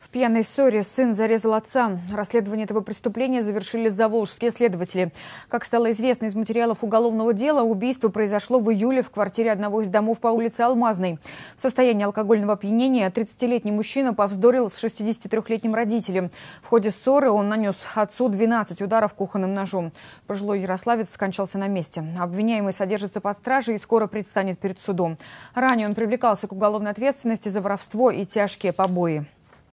В пьяной ссоре сын зарезал отца. Расследование этого преступления завершили заволжские следователи. Как стало известно из материалов уголовного дела, убийство произошло в июле в квартире одного из домов по улице Алмазной. В состоянии алкогольного опьянения 30-летний мужчина повздорил с 63-летним родителем. В ходе ссоры он нанес отцу 12 ударов кухонным ножом. Пожилой ярославец скончался на месте. Обвиняемый содержится под стражей и скоро предстанет перед судом. Ранее он привлекался к уголовной ответственности за воровство и тяжкие побои.